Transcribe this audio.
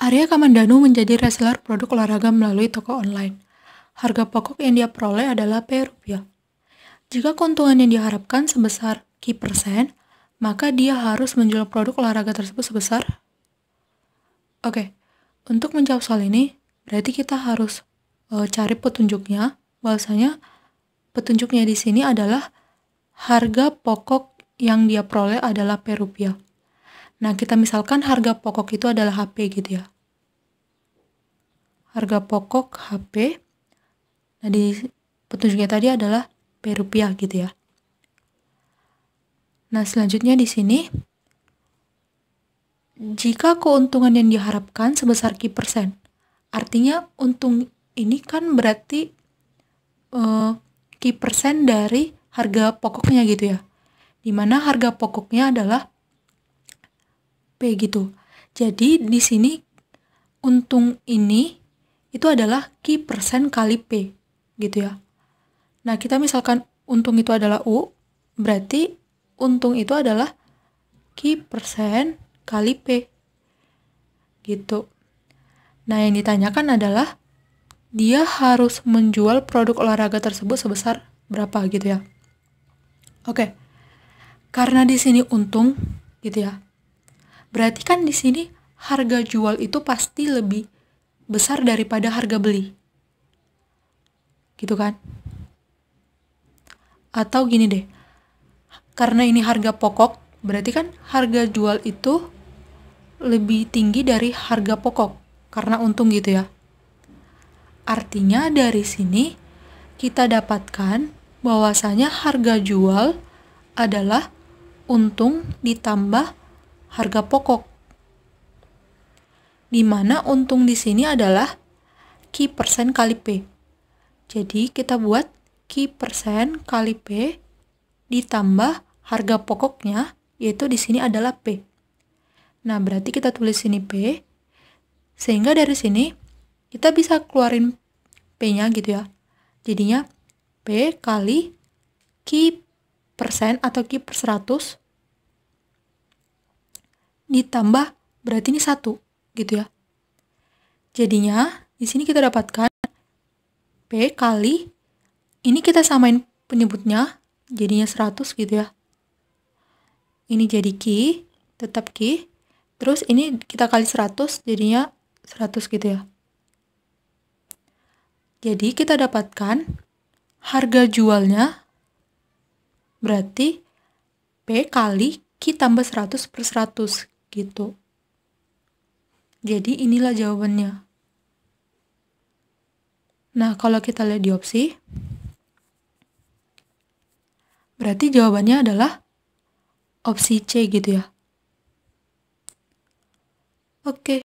Arya Kamandanu menjadi reseller produk olahraga melalui toko online. Harga pokok yang dia peroleh adalah P rupiah. Jika keuntungan yang diharapkan sebesar K persen, maka dia harus menjual produk olahraga tersebut sebesar Oke, okay. untuk menjawab soal ini, berarti kita harus uh, cari petunjuknya. Bahwasanya petunjuknya di sini adalah harga pokok yang dia peroleh adalah P rupiah. Nah, kita misalkan harga pokok itu adalah HP gitu ya. Harga pokok HP. Nah, di petunjuknya tadi adalah P rupiah gitu ya. Nah, selanjutnya di sini jika keuntungan yang diharapkan sebesar Q persen. Artinya untung ini kan berarti uh, eh, persen dari harga pokoknya gitu ya. Dimana harga pokoknya adalah P gitu. Jadi di sini untung ini itu adalah Q persen kali P gitu ya. Nah, kita misalkan untung itu adalah U, berarti untung itu adalah Q persen kali P. Gitu. Nah, yang ditanyakan adalah dia harus menjual produk olahraga tersebut sebesar berapa gitu ya. Oke. Karena di sini untung gitu ya. Berarti kan di sini harga jual itu pasti lebih besar daripada harga beli. Gitu kan? Atau gini deh. Karena ini harga pokok, berarti kan harga jual itu lebih tinggi dari harga pokok karena untung gitu ya. Artinya dari sini kita dapatkan bahwasanya harga jual adalah untung ditambah harga pokok. Di mana untung di sini adalah Q persen kali P. Jadi kita buat Q persen kali P ditambah harga pokoknya, yaitu di sini adalah P. Nah, berarti kita tulis sini P, sehingga dari sini kita bisa keluarin P-nya gitu ya. Jadinya P kali Q persen atau Q per 100 ditambah berarti ini satu gitu ya. Jadinya di sini kita dapatkan P kali ini kita samain penyebutnya jadinya 100 gitu ya. Ini jadi Q, tetap Q. Terus ini kita kali 100 jadinya 100 gitu ya. Jadi kita dapatkan harga jualnya berarti P kali Q tambah 100 per 100 gitu. Jadi inilah jawabannya. Nah, kalau kita lihat di opsi, berarti jawabannya adalah opsi C gitu ya. Oke.